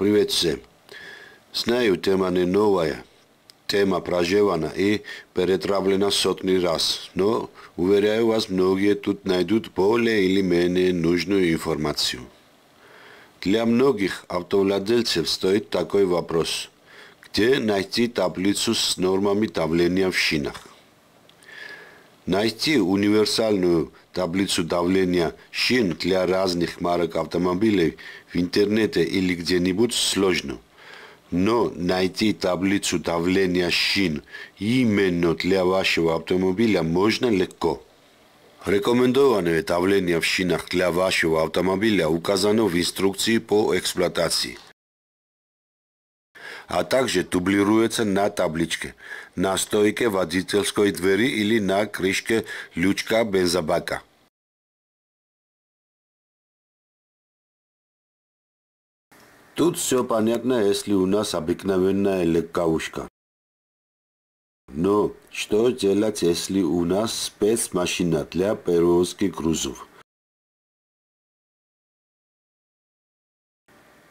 Привет се. Знају тема не новая, тема пражевана и перетравлена сотни раз, но уверяю вас многие тут најдут поле или мене нужную информацию. Для многих автовладельцев стоит такой вопрос. Где найти таблицу с нормами давления в шинах? Најти универсалную таблицу давления шин для разных марок автомобилей в интернете или где-нибудь сложно. Но найти таблицу давления шин именно для вашего автомобиля можно легко. Рекомендованное давление в шинах для вашего автомобиля указано в инструкции по эксплуатации. а также дублируется на табличке, на стойке водительской двери или на крышке лючка бензобака. Тут все понятно, если у нас обыкновенная легковушка. Но ну, что делать, если у нас спецмашина для перевозки грузов?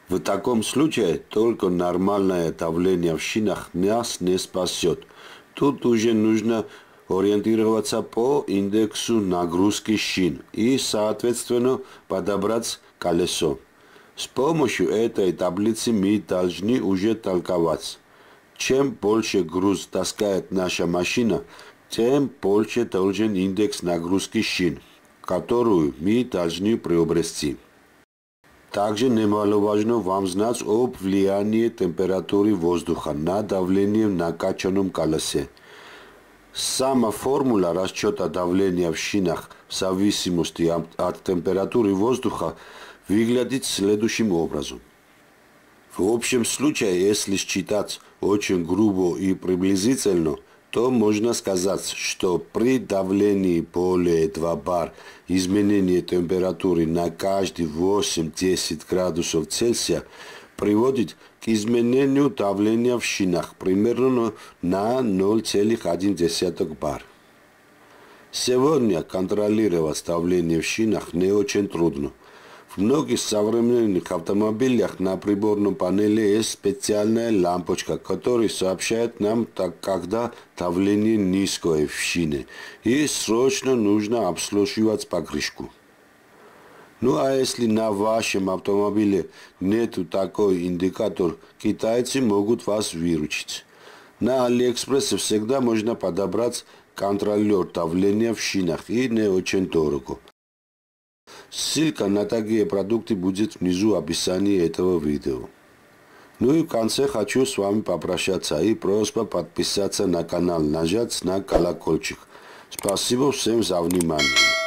В таком случае только нормальное давление в шинах нас не спасет. Тут уже нужно ориентироваться по индексу нагрузки шин и, соответственно, подобрать колесо. С помощью этой таблицы мы должны уже толковать. Чем больше груз таскает наша машина, тем больше должен индекс нагрузки шин, которую мы должны приобрести. Также немаловажно вам знать об влиянии температуры воздуха на давление в накачанном колесе. Сама формула расчета давления в шинах в зависимости от температуры воздуха выглядит следующим образом. В общем случае, если считать очень грубо и приблизительно – то можно сказать, что при давлении более 2 бар изменение температуры на каждые 8-10 градусов Цельсия приводит к изменению давления в шинах примерно на 0,1 бар. Сегодня контролировать давление в шинах не очень трудно – в многих современных автомобилях на приборном панели есть специальная лампочка, которая сообщает нам, так когда давление низкое в шине, и срочно нужно обслуживать покрышку. Ну а если на вашем автомобиле нету такой индикатор, китайцы могут вас выручить. На Алиэкспрессе всегда можно подобрать контроллер давления в шинах и не очень дорого. Ссылка на такие продукты будет внизу в описании этого видео. Ну и в конце хочу с вами попрощаться и просьба подписаться на канал, нажать на колокольчик. Спасибо всем за внимание.